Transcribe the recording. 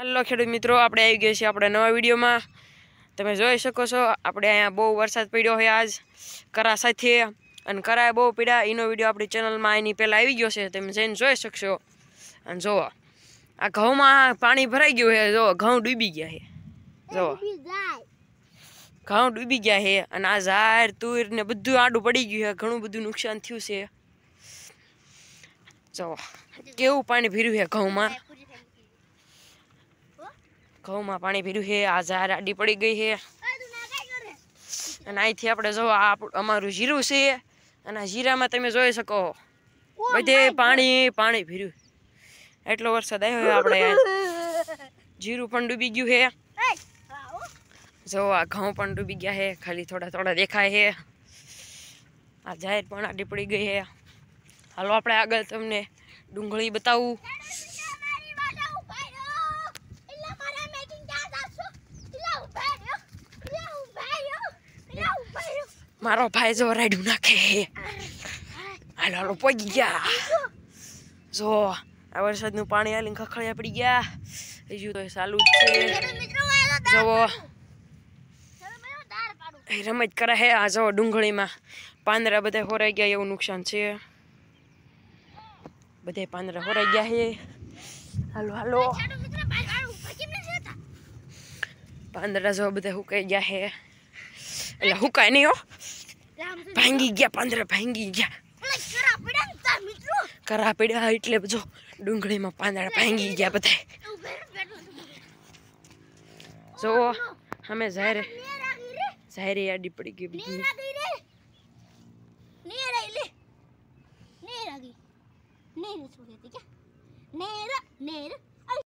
હાલો ખેડૂત મિત્રો આપણે આવી ગયા છીએ આપણે નવા વિડીયોમાં તમે જોઈ શકો છો આપણે અહીંયા બહુ વરસાદ પડ્યો હોય આજ કરા સાથે અને કરાએ બહુ પીડા એનો વિડીયો આપણી ચેનલમાં એની પહેલાં આવી ગયો છે તમે જઈને જોઈ શકશો અને જુઓ આ ઘઉંમાં પાણી ભરાઈ ગયું છે જો ઘઉં ડૂબી ગયા છે જુઓ ઘઉં ડૂબી ગયા છે અને આ ઝાર તુર ને બધું આડું પડી ગયું છે ઘણું બધું નુકસાન થયું છે જુઓ કેવું પાણી ભીર્યું છે ઘઉંમાં ઘઉંમાં પાણી પીર્યું છે આ ઝાર આડી પડી ગઈ છે અને અહીંથી આપણે જો આ અમારું જીરું છે અને જીરામાં તમે જોઈ શકો બધે પાણી પાણી ભીર્યું એટલો વરસાદ આવ્યો આપણે જીરું પણ ડૂબી ગયું છે જો આ ઘઉં પણ ડૂબી ગયા છે ખાલી થોડા થોડા દેખાય છે આ જાહેર પણ આડી પડી ગઈ છે હાલો આપણે આગળ તમને ડુંગળી બતાવું મારો ભાઈ જો રાડ્યું નાખે હાલો હાલો પગી ગયા જો આ વરસાદનું પાણી આલીને ખખડિયા પડી ગયા હજુ તો ચાલુ જ છે જવો રમત કરે હે આ જવો ડુંગળીમાં પાંદરા બધા હોરાઈ ગયા એવું નુકસાન છે બધા પાંદરા હોરાઈ ગયા હે હાલો હાલો પાંદરા જો બધા હુકાઈ ગયા હે એટલે હું કાંઈ નહીં હો ભાંગી ગયા પાંદરા ભાંગી ગયા કરા પીડ્યા એટલે જો ડુંગળીમાં પાંદડા ભાંગી ગયા બધા જો અમે ઝાયરે ઝાયરે યાદી પડી ગઈ બધી નેર નેર